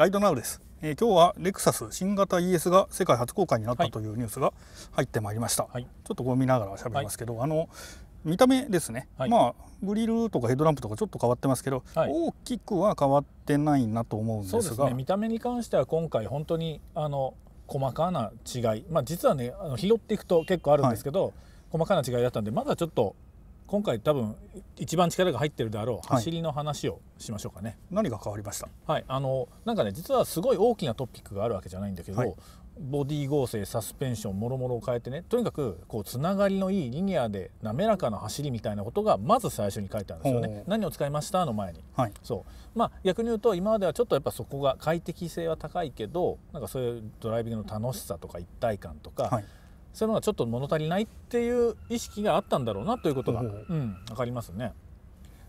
ライドナウです、えー、今日はレクサス新型 ES が世界初公開になったというニュースが入ってまいりました、はい、ちょっとこう見ながら喋りますけど、はい、あの見た目ですね、はい、まあグリルとかヘッドランプとかちょっと変わってますけど、はい、大きくは変わってないなと思うんですがそうですね見た目に関しては今回本当にあの細かな違いまあ実はねあの拾っていくと結構あるんですけど、はい、細かな違いだったんでまだちょっと今回多分一番力が入ってるであろう走りの話をしましょうかね、はい、何が変わりましたはいあのなんかね実はすごい大きなトピックがあるわけじゃないんだけど、はい、ボディ合成サスペンションもろもろを変えてねとにかくこうつながりのいいリニアで滑らかな走りみたいなことがまず最初に書いてあるんですよね何を使いましたの前に、はい、そうまあ逆に言うと今まではちょっとやっぱそこが快適性は高いけどなんかそういうドライビングの楽しさとか一体感とか、はいそういうのがちょっと物足りないっていう意識があったんだろうなということが、うん、分かりますね。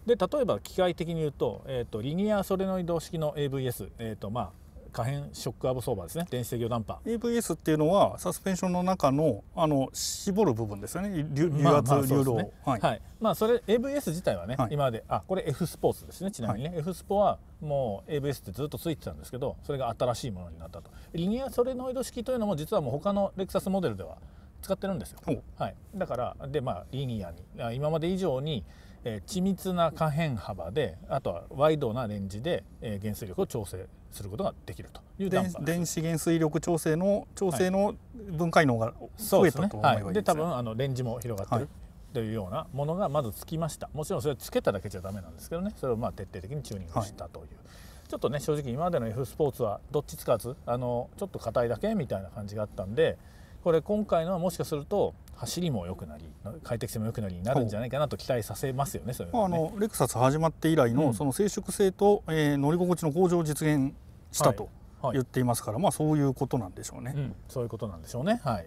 で例えば機械的に言うと,、えーと、リニアソレノイド式の AVS、えーとまあ、可変ショックアブソーバーですね電子制御ダンパー AVS っていうのはサスペンションの中のあの絞る部分ですよね流流圧、流動、はい、はい、まあそれ AVS 自体はね、はい、今まであこれ F スポーツですねちなみにね、はい、F スポはもう AVS ってずっとついてたんですけどそれが新しいものになったとリニアソレノイド式というのも実はもう他のレクサスモデルでは使ってるんですよ、はい、だからで、まあ、リニアに今まで以上に、えー、緻密な可変幅であとはワイドなレンジで、えー、減衰力を調整することができるというダンパー電子減衰力調整の調整の分解能が増えた、と思えばいですね。はい、で多分あのレンジも広がってる、はいというようなものがまずつきましたもちろんそれつけただけじゃダメなんですけどねそれをまあ徹底的にチューニングしたという、はい、ちょっとね正直今までの F スポーツはどっちつかずあのちょっと硬いだけみたいな感じがあったんでこれ今回のはもしかすると走りも良くなり快適性も良くなりになるんじゃないかなと期待させますよねそれ、ね、あのレクサス始まって以来の、その静粛性と、えー、乗り心地の向上を実現したと言っていますから、はいはい、まあ、そういうことなんでしょうね、うん、そういうことなんでしょうね、はい、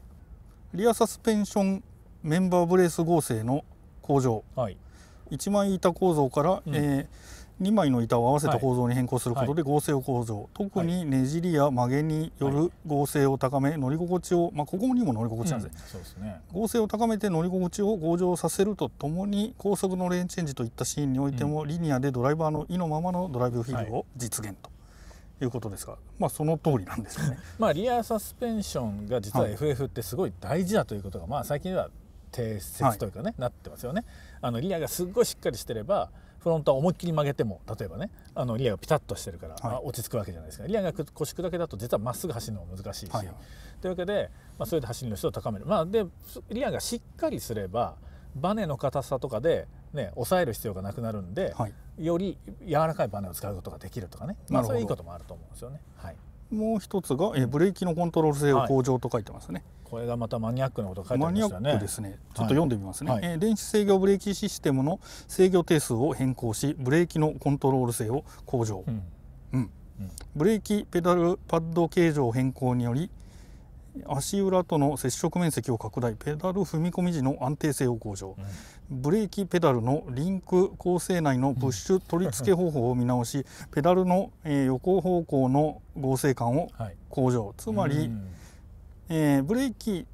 リアサスペンションメンバーブレース合成の向上、はい、一枚板構造から、うん、えー2枚の板を合わせた構造に変更することで合成を向上、はい、特にねじりや曲げによる合成を高め乗り心地を、まあ、ここにも乗り心地なんですねうね合成を高めて乗り心地を向上させるとともに高速のレーンチェンジといったシーンにおいても、うん、リニアでドライバーの意のままのドライブフィールドを実現と。いうことですが、まあその通りなんですね。まあリアサスペンションが実は FF ってすごい大事だということが、はい、まあ最近では定説というかね、はい、なってますよね。あのリアがすっごいしっかりしてればフロントは思いっきり曲げても例えばねあのリアがピタッとしてるから、はい、落ち着くわけじゃないですかリアが腰砕けだと実はまっすぐ走るのも難しいし、はいというわけで、まあ、それで走りの質を高める、まあ、でリアがしっかりすればバネの硬さとかで、ね、抑える必要がなくなるんで、はい、より柔らかいバネを使うことができるとかね、まあ、そういういいこともあると思うんですよね。はいもう一つが、えブレーキのコントロール性を向上と書いてますね、はい、これがまたマニアックなこと書いてますよねマニアックですねちょっと読んでみますね、はい、えー、電子制御ブレーキシステムの制御定数を変更しブレーキのコントロール性を向上、うん、うん、ブレーキペダルパッド形状変更により足裏との接触面積を拡大ペダル踏み込み時の安定性を向上、うん、ブレーキペダルのリンク構成内のプッシュ取り付け方法を見直しペダルの、え横方向の合成感を向上、はい、つまり、うん、えー、ブレーキ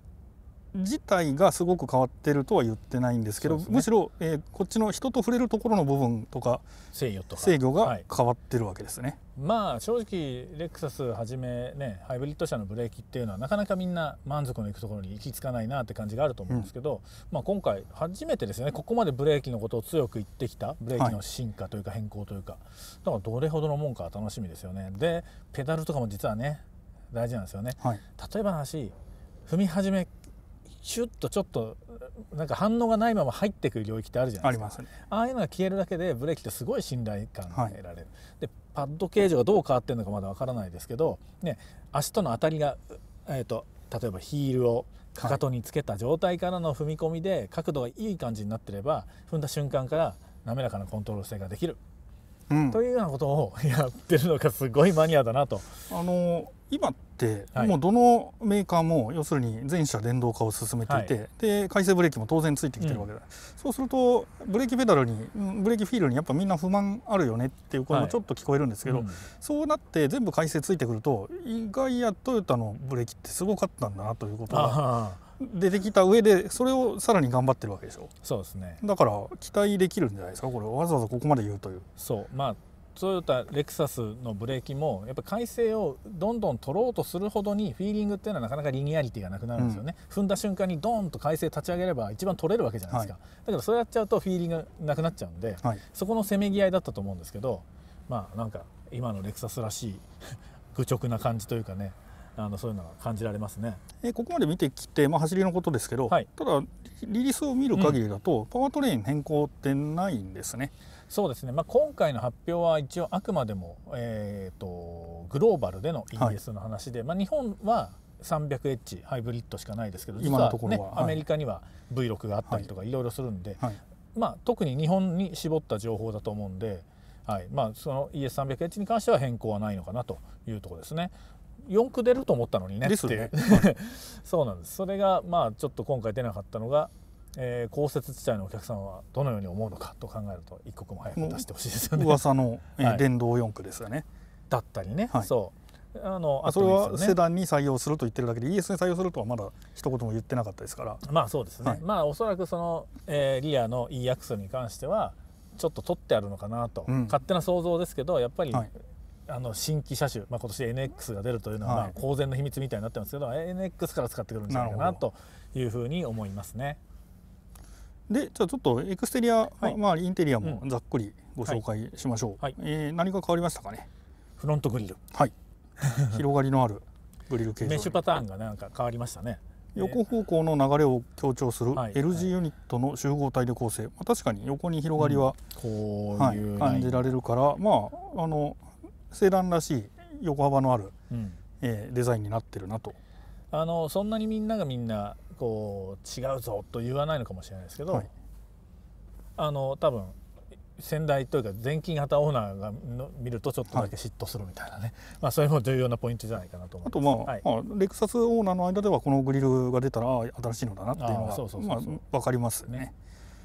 自体がすごく変わってるとは言ってないんですけど、ね、むしろ、えー、こっちの人と触れるところの部分とか制御とか制御が変わってるわけですね、はい、まあ正直レクサスはじめねハイブリッド車のブレーキっていうのはなかなかみんな満足のいくところに行き着かないなって感じがあると思うんですけど、うん、まあ、今回初めてですねここまでブレーキのことを強く言ってきたブレーキの進化というか変更というか、はい、だからどれほどのもんか楽しみですよねでペダルとかも実はね大事なんですよね、はい、例えば話踏み始めシュッとちょっとなんか反応がないまま入ってくる領域ってあるじゃないですかあります、ね、ああいうのが消えるだけでブレーキってすごい信頼感が得られる、はい、でパッド形状がどう変わってるのかまだわからないですけど、ね、足との当たりが、えーと例えばヒールをかかとにつけた状態からの踏み込みで角度がいい感じになってれば踏んだ瞬間から滑らかなコントロール性ができる、うん、というようなことをやってるのがすごいマニアだなと。あの今、はい、もうどのメーカーも要するに全車電動化を進めていて、はい、で回生ブレーキも当然ついてきてるわけだ、うん、そうするとブレーキペダルにブレーキフィールにやっぱみんな不満あるよねっていう声もちょっと聞こえるんですけど、はいうん、そうなって全部回正ついてくると意外やトヨタのブレーキってすごかったんだなということが出てきた上でそれをさらに頑張ってるわけでしょそうですねだから期待できるんじゃないですかこれわざわざここまで言うというそうまあトヨタレクサスのブレーキもやっぱ回生をどんどん取ろうとするほどにフィーリングっていうのはなかなかリニアリティがなくなるんですよね、うん、踏んだ瞬間にドーンと回線立ち上げれば一番取れるわけじゃないですか、はい、だからそうやっちゃうとフィーリングなくなっちゃうんで、はい、そこのせめぎ合いだったと思うんですけどまあなんか今のレクサスらしい 愚直な感じというかねあのそういうのが感じられますね。えここまで見てきて、まあ、走りのことですけど、はい、ただリリースを見る限りだと、うん、パワートレイン変更ってないんですね。そうですね、まあ、今回の発表は一応あくまでも、えーと、グローバルでの ES の話で、はい、まあ、日本は 300H ハイブリッドしかないですけど実は、ね、アメリカには V6 があったりとかいろいろするんで、はい、まあ、特に日本に絞った情報だと思うんで。はいまあ、その ES300H に関しては変更はないのかなというところですね。四区出ると思ったのにねね、そうなんですそれがまあちょっと今回出なかったのが、えー、公設地帯のお客さんはどのように思うのかと考えると一刻も早く出してほしいですよね噂の、電動4駆ですよねだったりね、はい、そうあのあそれはセダンに採用すると言ってるだけで ES に採用するとはまだ一言も言ってなかったですからまあそうですね、はい、まあおそらくその、えー、リアの E アクセルに関してはちょっと取ってあるのかなと、うん、勝手な想像ですけどやっぱり、はい、あの新規車種、まあ、今年 NX が出るというのは、まあ、公然の秘密みたいになってますけど、NX から使ってくるんじゃないかなというふうに思いますね。でじゃあちょっとエクステリア、はい、まあ、インテリアもざっくりご紹介しましょう、はい、えー、何か変わりましたかねフロントグリルはい 広がりのあるグリル形メッシュパターンがなんか変わりましたね横方向の流れを強調する L 字ユニットの集合体で構成、まあ、確かに横に広がりは、うん、こう、いう感じられるからまああのセランらしい横幅のある、うん、えー、デザインになってるなと。あのそんなにみんながみんなこう違うぞと言わないのかもしれないですけど、はい、あの多分先代というか前勤型オーナーが見るとちょっとだけ嫉妬するみたいなね、はい、まあそれも重要なポイントじゃないかなと思あとまあ、はい、まあ、レクサスオーナーの間ではこのグリルが出たら新しいのだなっていうのはそうそうそう分かりますね、ね、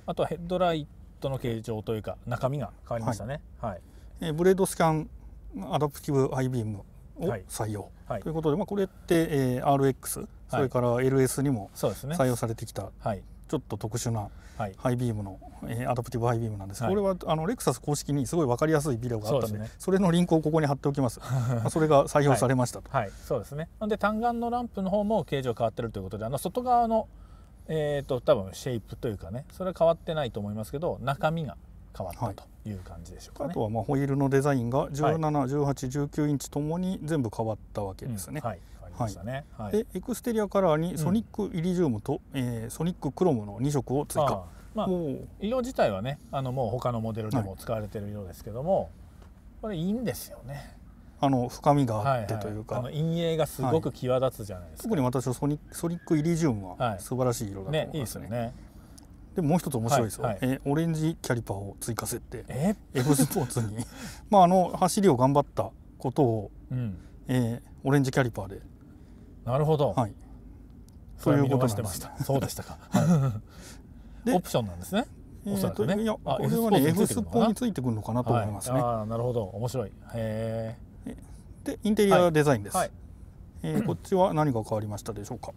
あとはヘッドライトの形状というか中身が変わりましたね、はい、はい、えー、ブレードスキャンアダプティブアイビームを採用、はい、ということで、まあ、これって、えー、RX それから LS にも採用されてきた、はいちょっと特殊なハイビームの、はい、アダプティブハイビームなんです、はい、これはあのレクサス公式にすごい分かりやすいビデオがあったんで、ね、それのリンクをここに貼っておきます それが採用されましたと、はい、はい、そうですねで単眼のランプの方も形状変わってるということであの外側のえーと、と多分シェイプというかねそれは変わってないと思いますけど中身が変わったという感じでしょうか、ねはい、あとはまあホイールのデザインが171819インチともに全部変わったわけですね。うん、はいはい、でエクステリアカラーにソニックイリジウムと、うん、えー、ソニッククロムの2色を追加。まあ、色自体はねあのもう他のモデルでも使われてる色ですけども、はい、これいいんですよね。あの深みがあってというか、はいはい、陰影がすごく際立つじゃないですか、はい、特に私はソニソニックイリジウムは素晴らしい色だと思いますねね、いいですよねでもう一つ面白いですよ、はいはい、えオレンジキャリパーを追加設定え F スポーツに まああの走りを頑張ったことを、うん、えー、オレンジキャリパーでなるほど、はい、そういうことなんです そうでしたか、はい、オプションなんですねおそらくね、えー、いやこれはね F スポについてくるのかなと思いますね、はい、あなるほど面白いへえでインテリアデザインです、はい、えー、こっちは何が変わりましたでしょうか、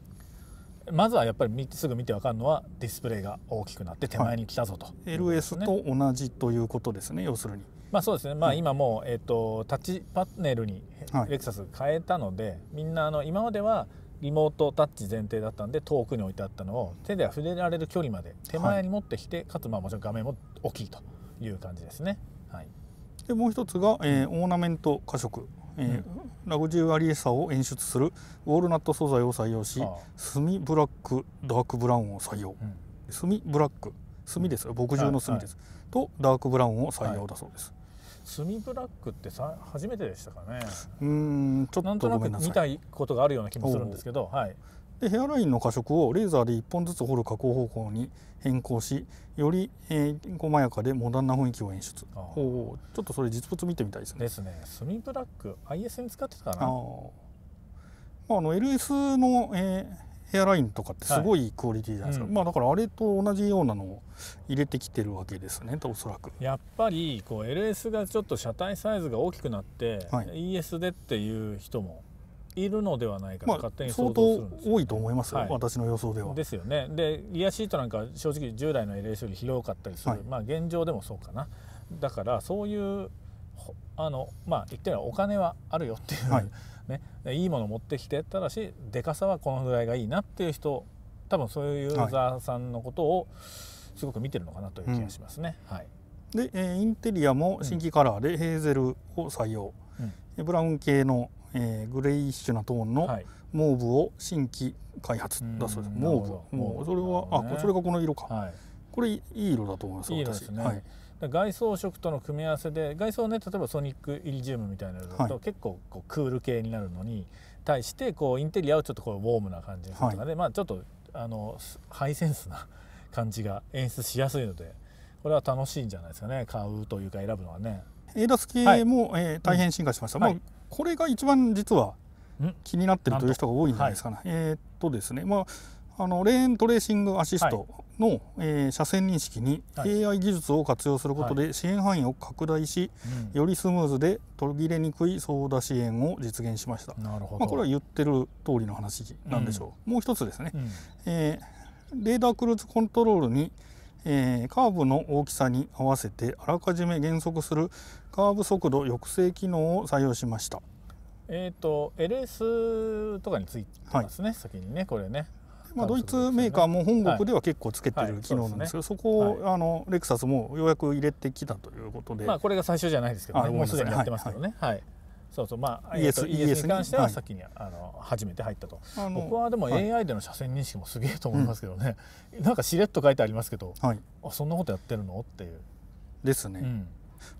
まずはやっぱりすぐ見てわかるのはディスプレイが大きくなって手前に来たぞと、はい、LS と同じということですね要するに。まあそうですね、まあ、今もう、えーと、とタッチパネルにレクサス変えたので、はい、みんなあの今まではリモートタッチ前提だったんで遠くに置いてあったのを手では触れられる距離まで手前に持ってきて、はい、かつまあもちろん画面も大きいという感じですね。はい、でもう一つが、えー、オーナメント加色えー、ラグジュアリーさを演出するウォールナット素材を採用し炭ブラックダークブラウンを採用、炭ブラック炭です牧場の炭です、とダークブラウンを採用だそうです、炭ブラックってさ初めてでしたかねうんちょっとなんとなく見たいことがあるような気もするんですけど、はい、でヘアラインの加色をレーザーで1本ずつ彫る加工方向に変更しより、えー、細やかでモダンな雰囲気を演出おちょっとそれ実物見てみたいですねですねスミブラック IS に使ってたかなあ、まあ、あの LS の、えー、ヘアラインとかってすごいクオリティじゃないですか、はいうん、まあだからあれと同じようなのを入れてきてるわけですねおそらくやっぱりこう LS がちょっと車体サイズが大きくなって、はい、ES でっていう人もいるのではないかと勝手に相当多いと思います、はい、私の予想では。ですよね。でリアシートなんか正直従来の LS より広かったりする、はい、まあ現状でもそうかなだからそういうあのまあ言ってみればお金はあるよっていう、はい、ね、いいもの持ってきてただしでかさはこのぐらいがいいなっていう人多分そういうユーザーさんのことをすごく見てるのかなという気がしますね。うん、はいでインテリアも新規カラーでヘーゼルを採用、うん、ブラウン系のえー、グレイッシュなトーンのモーブを新規開発だそうです、はい、モーブもうそれは、ね、あそれがこの色か、はい、これいい色だと思いますいい色ですね、はい、外装色との組み合わせで外装ね例えばソニックイリジウムみたいなのだと、結構こうクール系になるのに対してこうインテリアをちょっとこうウォームな感じとかで、まあちょっとあのハイセンスな感じが演出しやすいのでこれは楽しいんじゃないですかね買うというか選ぶのはね。エイダス系も、はい、えー、大変進化しました、うん、まあ、これが一番実は気になってるという人が多いんじゃないですかね。はい、えー、っとですね、まあ、あのレーントレーシングアシストの、はい、えー、車線認識に AI 技術を活用することで支援範囲を拡大し、はい、よりスムーズで途切れにくい操舵支援を実現しました。なるほどまあ、これは言ってる通りの話なんでしょう。うん、もう一つですね、うん、えー、レーダークルーズコントロールにえー、カーブの大きさに合わせてあらかじめ減速するカーブ速度抑制機能を採用しました。えっ、ー、と LS とかについてますね、はい、先にねこれね。まあ、ドイツメーカーも本国では結構つけてる機能なんですけど、そこを、あのレクサスもようやく入れてきたということで、まあ、これが最初じゃないですけどねもうすでにやってますけどね、はいそうそうまあ ES, ES に関しては先に、はい、あの初めて入ったと僕はでも AI での車線認識もすげえと思いますけどね、うん、なんかしれっと書いてありますけど、はい、あそんなことやってるのっていう。ですね。うん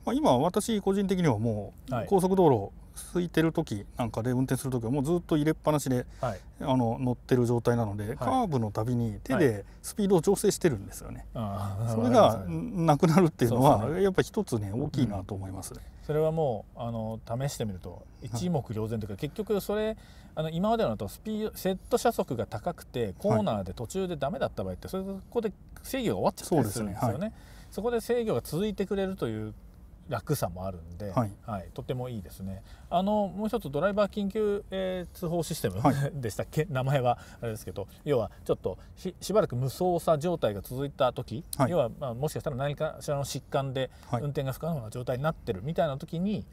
まあ、今私個人的にはもう高速道路空いてる時なんかで運転する時はもうずっと入れっぱなしで、はい、あの乗ってる状態なので、はい、カーブのたびに手でスピードを調整してるんですよね、はい、それがなくなるっていうのはやっぱり一つね大きいなと思いますうんそれはもうあの試してみると一目瞭然というか、結局それあの今までのとスピードセット車速が高くてコーナーで途中でダメだった場合って、はい、そこで制御が終わっちゃったりするんですよね。そ、ねはい、こで制御が続いてくれるという楽さもあるんで、はい、はい、とてもいいですねあのもう一つドライバー緊急、えー、通報システム、はい、でしたっけ名前はあれですけど要はちょっとしばらく無操作状態が続いた時、はい、要は、まあ、もしかしたら何かしらの疾患で運転が不可能な状態になってるみたいな時に、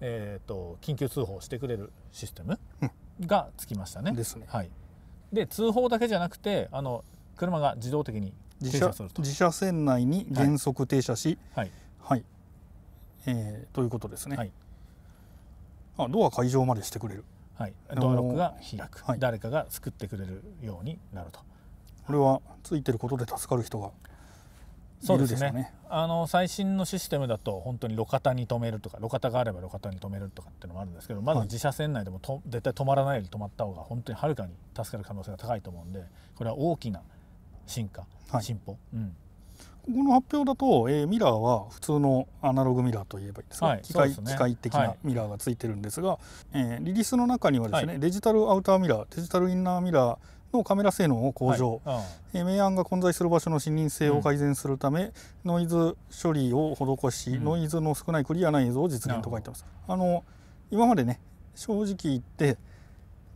えーと、緊急通報してくれるシステムがつきましたね。うん、ですね。はい、で通報だけじゃなくてあの車が自動的に自と自社線内に減速停車し、はいはい、えー、ということですね、はい、あドア解錠までしてくれる、はい、ドアロックが開く、はい、誰かが救ってくれるようになるとこれはついてることで助かる人がそうですね、ね、あの最新のシステムだと本当に路肩に止めるとか路肩があれば路肩に止めるとかっていうのもあるんですけどまず自社線内でもと、はい、絶対止まらないより止まった方が本当にはるかに助かる可能性が高いと思うんでこれは大きな進化、はい、進歩、うん、ここの発表だと、えー、ミラーは普通のアナログミラーといえばいいですか、はい、機械、ね、機械的なミラーがついてるんですが、はい、えー、リリースの中にはですね、はい、デジタルアウターミラーデジタルインナーミラーのカメラ性能を向上、はい、え明暗が混在する場所の視認性を改善するため、うん、ノイズ処理を施し、うん、ノイズの少ないクリアな映像を実現と書いてます。あの今までね正直言って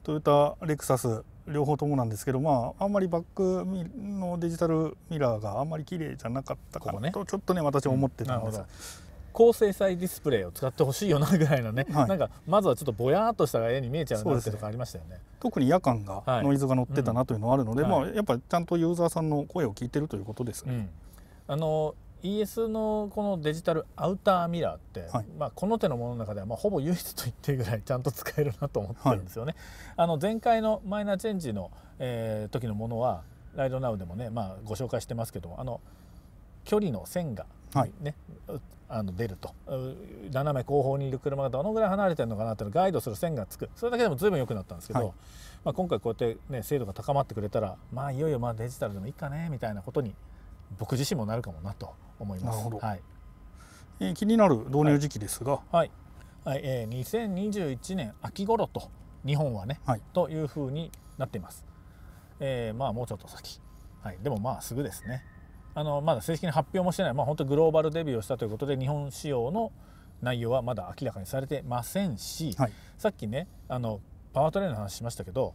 トヨタレクサス両方ともなんですけど、まあ、あんまりバックのデジタルミラーがあんまり綺麗じゃなかったかなと、ね、ちょっとね私思ってたんです、うん、高精細ディスプレイを使ってほしいよなぐらいのね、はい、なんかまずはちょっとぼやっとした絵に見えちゃうなってとありましたよね、ね、特に夜間がノイズが乗ってたなというのはあるので、はいうん、まあ、やっぱちゃんとユーザーさんの声を聞いてるということですね。うんあの ES のこのデジタルアウターミラーって、はい、まあ、この手のものの中ではまほぼ唯一と言っていいぐらいちゃんと使えるなと思ってるんですよね。はい、あの前回のマイナーチェンジの、えー、時のものはライドナウでもね、まあ、ご紹介してますけどもあの距離の線がね、はい、あの出ると斜め後方にいる車がどのぐらい離れてるのかなっていうガイドする線がつくそれだけでも随分良くなったんですけど、はい、まあ、今回こうやって、ね、精度が高まってくれたらまあいよいよまあデジタルでもいいかねみたいなことに僕自身もなるかもなと思います。はいえー、気になる導入時期ですが、はいはいえー、2021年秋頃と日本はね、はい、というふうになっています。えー、まあもうちょっと先、はい、でもまあすぐですねあのまだ正式に発表もしてない、まあ、本当グローバルデビューをしたということで日本仕様の内容はまだ明らかにされてませんし、はい、さっきねあのパワートレーンの話しましたけど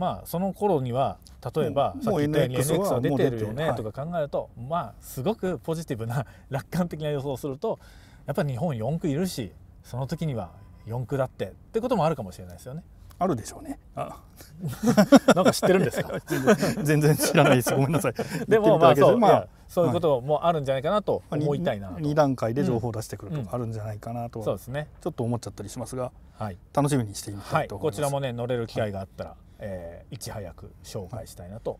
まあその頃には例えばさっき言ったように NX は出てるよねとか考えると、まあすごくポジティブな 楽観的な予想をするとやっぱり日本4区いるしその時には4区だってってこともあるかもしれないですよね。あるでしょうね。あ なんか知ってるんですか。全然知らないです。ごめんなさい。でもまあそう、まあ、そういうこともあるんじゃないかなと思いたいな。二、段階で情報を出してくるとかあるんじゃないかなと、そうですね。ちょっと思っちゃったりしますが、はい、楽しみにしてみたいと思います。こちらもね乗れる機会があったら、えー、いち早く紹介したいなと